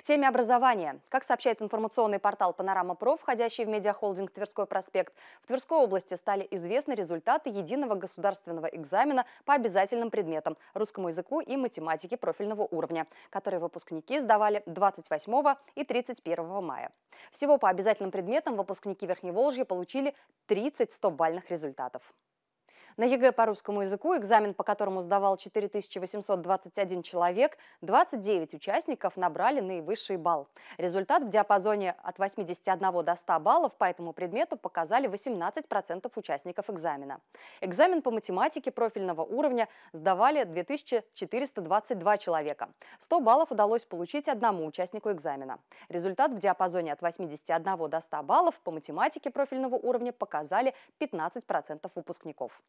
К теме образования. Как сообщает информационный портал «Панорама ПРО», входящий в медиахолдинг «Тверской проспект», в Тверской области стали известны результаты единого государственного экзамена по обязательным предметам – русскому языку и математике профильного уровня, которые выпускники сдавали 28 и 31 мая. Всего по обязательным предметам выпускники Верхневолжья получили 30 100-бальных результатов. На ЕГЭ по русскому языку, экзамен по которому сдавал 4821 человек, 29 участников набрали наивысший балл. Результат в диапазоне от 81 до 100 баллов по этому предмету показали 18% участников экзамена. Экзамен по математике профильного уровня сдавали 2422 человека. 100 баллов удалось получить одному участнику экзамена. Результат в диапазоне от 81 до 100 баллов по математике профильного уровня показали 15% выпускников.